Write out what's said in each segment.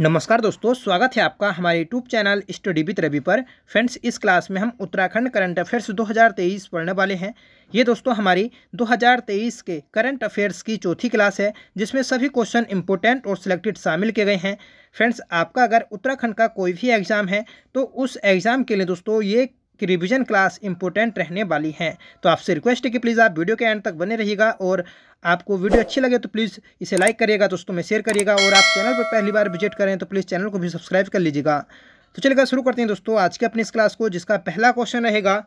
नमस्कार दोस्तों स्वागत है आपका हमारे YouTube channel study with Ravi पर फ्रेंड्स इस क्लास में हम उत्तराखंड करंट अफेयर्स 2023 पढ़ने वाले हैं ये दोस्तों हमारी 2023 के करंट अफेयर्स की चौथी क्लास है जिसमें सभी क्वेश्चन इंपोर्टेंट और सिलेक्टेड शामिल किए गए हैं फ्रेंड्स आपका अगर उत्तराखंड का कोई भी एग्ज़ाम है तो उस एग्ज़ाम के लिए दोस्तों ये कि रिवीजन क्लास इंपॉर्टेंट रहने वाली हैं तो आपसे रिक्वेस्ट है कि प्लीज़ आप वीडियो के एंड तक बने रहिएगा और आपको वीडियो अच्छी लगे तो प्लीज़ इसे लाइक करिएगा दोस्तों में शेयर करिएगा और आप चैनल पर पहली बार विजिट करें तो प्लीज़ चैनल को भी सब्सक्राइब कर लीजिएगा तो चलेगा शुरू करते हैं दोस्तों आज के अपनी इस क्लास को जिसका पहला क्वेश्चन रहेगा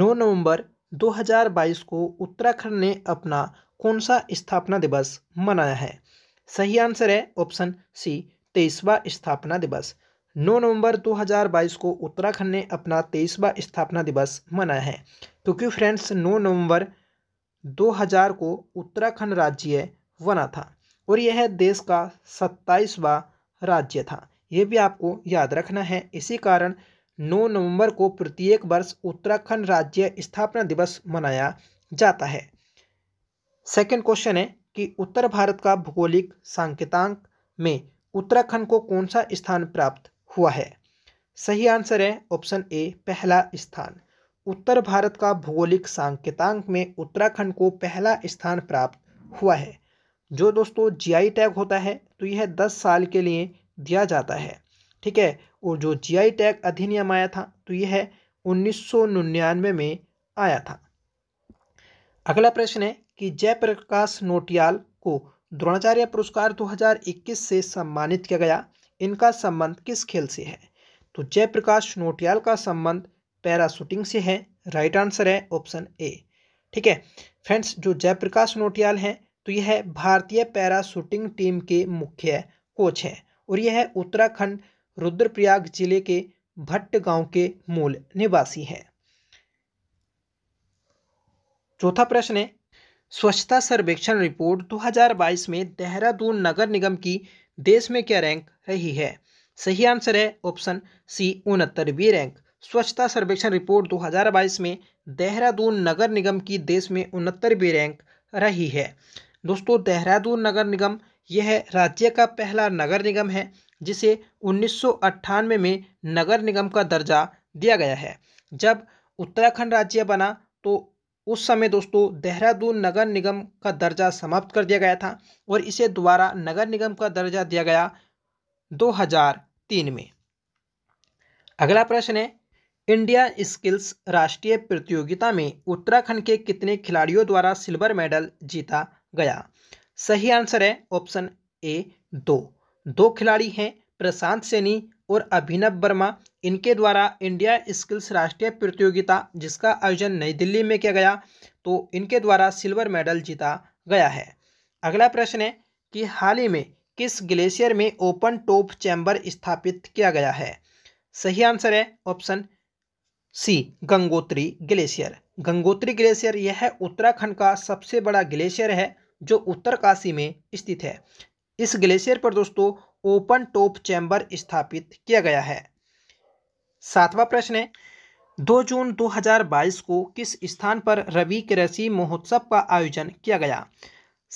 नौ नवंबर 2022 को उत्तराखंड ने अपना कौन सा स्थापना दिवस मनाया है सही आंसर है ऑप्शन सी तेईसवा स्थापना दिवस 9 नवंबर 2022 को उत्तराखंड ने अपना तेईसवा स्थापना दिवस मनाया है तो क्यों फ्रेंड्स 9 नवंबर 2000 को उत्तराखंड राज्य बना था और यह देश का सत्ताईसवा राज्य था यह भी आपको याद रखना है इसी कारण 9 नवंबर को प्रत्येक वर्ष उत्तराखंड राज्य स्थापना दिवस मनाया जाता है सेकेंड क्वेश्चन है कि उत्तर भारत का भौगोलिक सांकेतांक में उत्तराखंड को कौन सा स्थान प्राप्त हुआ है सही आंसर है ऑप्शन ए पहला स्थान उत्तर भारत का भौगोलिक सांकेतांक में उत्तराखंड को पहला स्थान प्राप्त हुआ है जो दोस्तों जीआई टैग होता है तो यह दस साल के लिए दिया जाता है ठीक है और जो जीआई टैग अधिनियम आया था तो यह उन्नीस में आया था अगला प्रश्न है कि जयप्रकाश नोटियाल को द्रोणाचार्य पुरस्कार 2021 से सम्मानित किया गया इनका संबंध किस खेल से है तो जयप्रकाश नोटियाल का संबंध पैराशूटिंग से है राइट आंसर है ऑप्शन ए ठीक है फ्रेंड्स जो जयप्रकाश नोटियाल हैं तो यह है भारतीय पैराशूटिंग टीम के मुख्य कोच हैं और यह है उत्तराखंड रुद्रप्रयाग जिले के भट्ट गांव के मूल निवासी हैं चौथा प्रश्न है स्वच्छता सर्वेक्षण रिपोर्ट 2022 में देहरादून नगर निगम की देश में क्या रैंक रही है सही आंसर है ऑप्शन सी उनहत्तरवीं रैंक स्वच्छता सर्वेक्षण रिपोर्ट 2022 में देहरादून नगर निगम की देश में उनहत्तरवीं रैंक रही है दोस्तों देहरादून नगर निगम यह राज्य का पहला नगर निगम है जिसे उन्नीस में नगर निगम का दर्जा दिया गया है जब उत्तराखंड राज्य बना तो उस समय दोस्तों देहरादून नगर निगम का दर्जा समाप्त कर दिया गया था और इसे दोबारा नगर निगम का दर्जा दिया गया 2003 में अगला प्रश्न है इंडिया स्किल्स राष्ट्रीय प्रतियोगिता में उत्तराखंड के कितने खिलाड़ियों द्वारा सिल्वर मेडल जीता गया सही आंसर है ऑप्शन ए दो दो खिलाड़ी हैं प्रशांत सैनी और अभिनव वर्मा इनके द्वारा इंडिया स्किल्स राष्ट्रीय प्रतियोगिता जिसका आयोजन नई दिल्ली में किया गया तो इनके द्वारा सिल्वर मेडल जीता गया है अगला प्रश्न है कि हाल ही में किस ग्लेशियर में ओपन टॉप चैम्बर स्थापित किया गया है सही आंसर है option C Gangotri glacier Gangotri glacier यह उत्तराखंड का सबसे बड़ा ग्लेशियर है जो उत्तरकाशी में स्थित है इस ग्लेशियर पर दोस्तों ओपन टॉप चैम्बर स्थापित किया गया है सातवां प्रश्न है दो जून 2022 को किस स्थान पर रवि कृषि महोत्सव का आयोजन किया गया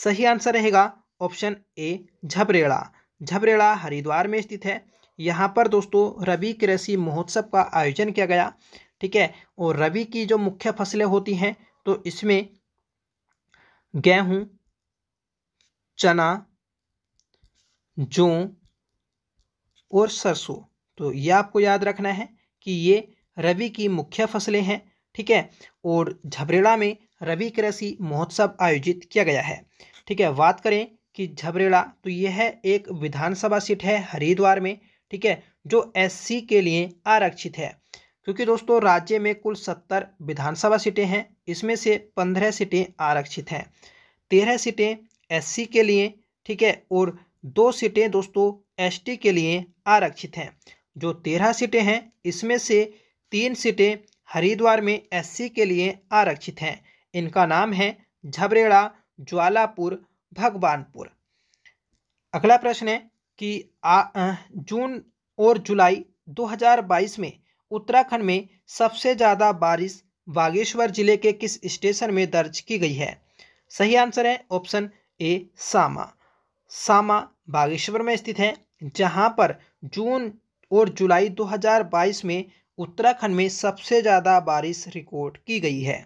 सही आंसर रहेगा ऑप्शन ए झबरेड़ा झबरेड़ा हरिद्वार में स्थित है यहाँ पर दोस्तों के कृषि महोत्सव का आयोजन किया गया ठीक है और रवि की जो मुख्य फसलें होती हैं तो इसमें गेहूं चना जौ और सरसों तो ये आपको याद रखना है कि ये रवि की मुख्य फसलें हैं ठीक है और झबरेड़ा में रवि कृषि महोत्सव आयोजित किया गया है ठीक है बात करें कि झबरेड़ा तो यह है एक विधानसभा सीट है हरिद्वार में ठीक है जो एससी के लिए आरक्षित है क्योंकि दोस्तों राज्य में कुल सत्तर विधानसभा सीटें हैं इसमें से पंद्रह सीटें आरक्षित हैं तेरह सीटें एससी के लिए ठीक है और दो सीटें दोस्तों एसटी के लिए आरक्षित हैं जो तेरह सीटें हैं इसमें से तीन सीटें हरिद्वार में एससी के लिए आरक्षित हैं इनका नाम है झबरेड़ा ज्वालापुर भगवानपुर अगला प्रश्न है कि आ, जून और जुलाई 2022 में उत्तराखंड में सबसे ज़्यादा बारिश बागेश्वर जिले के किस स्टेशन में दर्ज की गई है सही आंसर है ऑप्शन ए सामा सामा बागेश्वर में स्थित है जहां पर जून और जुलाई 2022 में उत्तराखंड में सबसे ज़्यादा बारिश रिकॉर्ड की गई है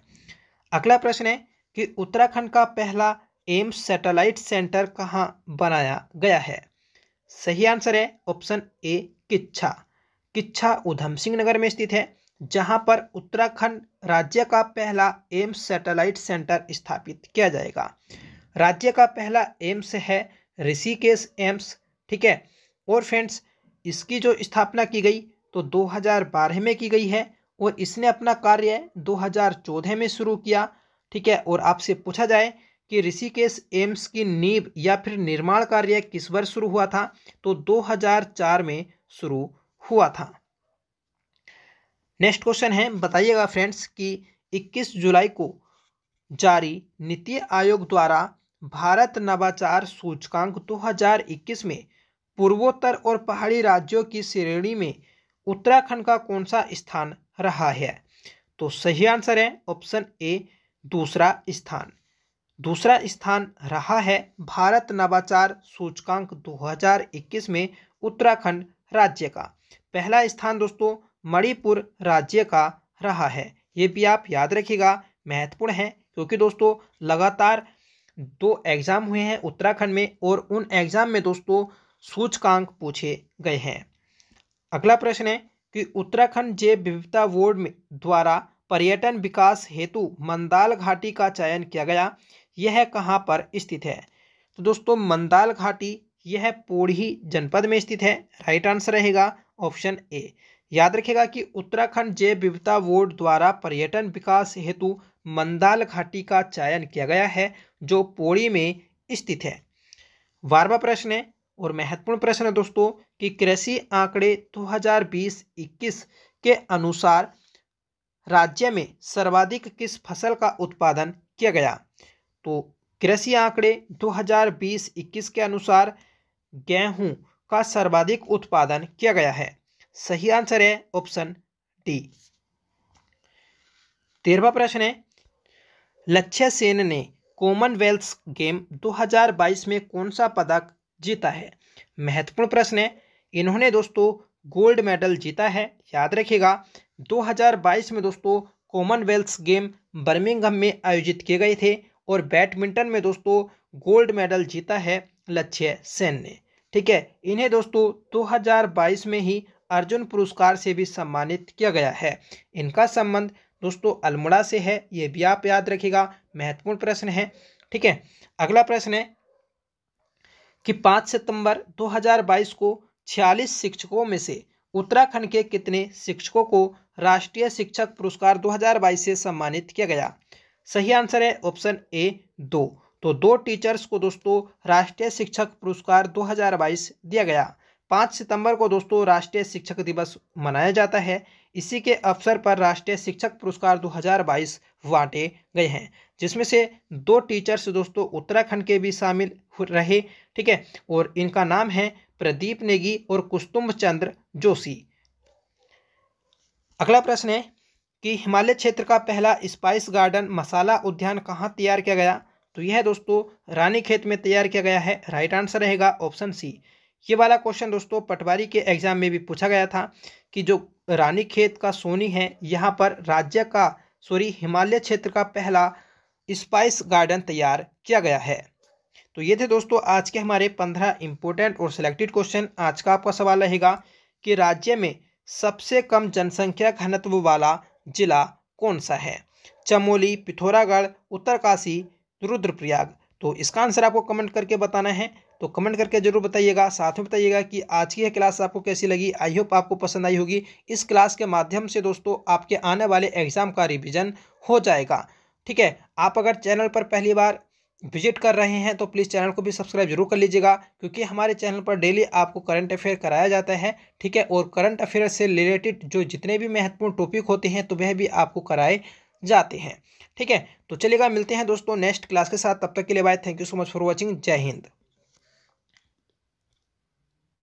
अगला प्रश्न है कि उत्तराखंड का पहला एम्स सैटेलाइट सेंटर कहाँ बनाया गया है सही आंसर है ऑप्शन ए किच्छा किच्छा उधम सिंह नगर में स्थित है जहां पर उत्तराखंड राज्य का पहला एम्स सैटेलाइट सेंटर स्थापित किया जाएगा राज्य का पहला एम्स है ऋषिकेश एम्स ठीक है और फ्रेंड्स इसकी जो स्थापना की गई तो 2012 में की गई है और इसने अपना कार्य 2014 में शुरू किया ठीक है और आपसे पूछा जाए कि ऋषिकेश एम्स की नींव या फिर निर्माण कार्य किस वर्ष शुरू हुआ था तो 2004 में शुरू हुआ था नेक्स्ट क्वेश्चन है बताइएगा फ्रेंड्स कि 21 जुलाई को जारी नीति आयोग द्वारा भारत नवाचार सूचकांक 2021 में पूर्वोत्तर और पहाड़ी राज्यों की श्रेणी में उत्तराखंड का कौन सा स्थान रहा है तो सही आंसर है ऑप्शन ए दूसरा स्थान दूसरा स्थान रहा है भारत नवाचार सूचकांक 2021 में उत्तराखंड राज्य का पहला स्थान दोस्तों मणिपुर राज्य का रहा है ये भी आप याद रखिएगा महत्वपूर्ण है क्योंकि दोस्तों लगातार दो एग्ज़ाम हुए हैं उत्तराखंड में और उन एग्ज़ाम में दोस्तों सूचकांक पूछे गए हैं अगला प्रश्न है कि उत्तराखंड जैव विविधता बोर्ड द्वारा पर्यटन विकास हेतु मंदाल घाटी का चयन किया गया यह कहाँ पर स्थित है तो दोस्तों मंदाल घाटी यह पोढ़ी जनपद में स्थित है राइट आंसर रहेगा ऑप्शन ए याद रखेगा कि उत्तराखंड जैव विविधता बोर्ड द्वारा पर्यटन विकास हेतु मंदाल घाटी का चयन किया गया है जो पोड़ी में स्थित है बारवा प्रश्न है और महत्वपूर्ण प्रश्न है दोस्तों कि कृषि आंकड़े 2020-21 के अनुसार राज्य में सर्वाधिक किस फसल का उत्पादन किया गया तो कृषि आंकड़े 2020-21 के अनुसार गेहूं का सर्वाधिक उत्पादन किया गया है सही आंसर है ऑप्शन डी तेरहवा प्रश्न है लक्ष्य सेन ने कॉमनवेल्थ गेम 2022 में कौन सा पदक जीता है महत्वपूर्ण प्रश्न है इन्होंने दोस्तों गोल्ड मेडल जीता है याद रखिएगा 2022 में दोस्तों कॉमनवेल्थ गेम बर्मिंगहम में आयोजित किए गए थे और बैडमिंटन में दोस्तों गोल्ड मेडल जीता है लक्ष्य सेन ने ठीक है इन्हें दोस्तों 2022 में ही अर्जुन पुरस्कार से भी सम्मानित किया गया है इनका संबंध दोस्तों अल्मोड़ा से है ये भी आप याद रखेगा महत्वपूर्ण प्रश्न है ठीक है अगला प्रश्न है कि 5 सितंबर 2022 को 46 शिक्षकों में से उत्तराखंड के कितने शिक्षकों को राष्ट्रीय शिक्षक पुरस्कार 2022 से सम्मानित किया गया सही आंसर है ऑप्शन ए दो तो दो टीचर्स को दोस्तों राष्ट्रीय शिक्षक पुरस्कार 2022 दिया गया 5 सितंबर को दोस्तों राष्ट्रीय शिक्षक दिवस मनाया जाता है इसी के अवसर पर राष्ट्रीय शिक्षक पुरस्कार 2022 बांटे गए हैं जिसमें से दो टीचर्स दोस्तों उत्तराखंड के भी शामिल रहे ठीक है और इनका नाम है प्रदीप नेगी और कुस्तुम्भ चंद्र जोशी अगला प्रश्न है कि हिमालय क्षेत्र का पहला स्पाइस गार्डन मसाला उद्यान कहाँ तैयार किया गया तो यह दोस्तों रानीखेत में तैयार किया गया है राइट आंसर रहेगा ऑप्शन सी ये वाला क्वेश्चन दोस्तों पटवारी के एग्जाम में भी पूछा गया था कि जो रानी खेत का सोनी है यहाँ पर राज्य का सॉरी हिमालय क्षेत्र का पहला स्पाइस गार्डन तैयार किया गया है तो ये थे दोस्तों आज के हमारे पंद्रह इंपॉर्टेंट और सिलेक्टेड क्वेश्चन आज का आपका सवाल रहेगा कि राज्य में सबसे कम जनसंख्या घनत्व वाला जिला कौन सा है चमोली पिथौरागढ़ उत्तरकाशी रुद्रप्रयाग तो इसका आंसर आपको कमेंट करके बताना है तो कमेंट करके जरूर बताइएगा साथ में बताइएगा कि आज की यह क्लास आपको कैसी लगी आई होप आपको पसंद आई होगी इस क्लास के माध्यम से दोस्तों आपके आने वाले एग्जाम का रिविजन हो जाएगा ठीक है आप अगर चैनल पर पहली बार विजिट कर रहे हैं तो प्लीज़ चैनल को भी सब्सक्राइब जरूर कर लीजिएगा क्योंकि हमारे चैनल पर डेली आपको करंट अफेयर कराया जाता है ठीक है और करंट अफेयर से रिलेटेड जो जितने भी महत्वपूर्ण टॉपिक होते हैं तो वह भी आपको कराए जाते हैं ठीक है तो चलिएगा मिलते हैं दोस्तों नेक्स्ट क्लास के साथ तब तक के लिए bye thank you so much for watching जय हिंद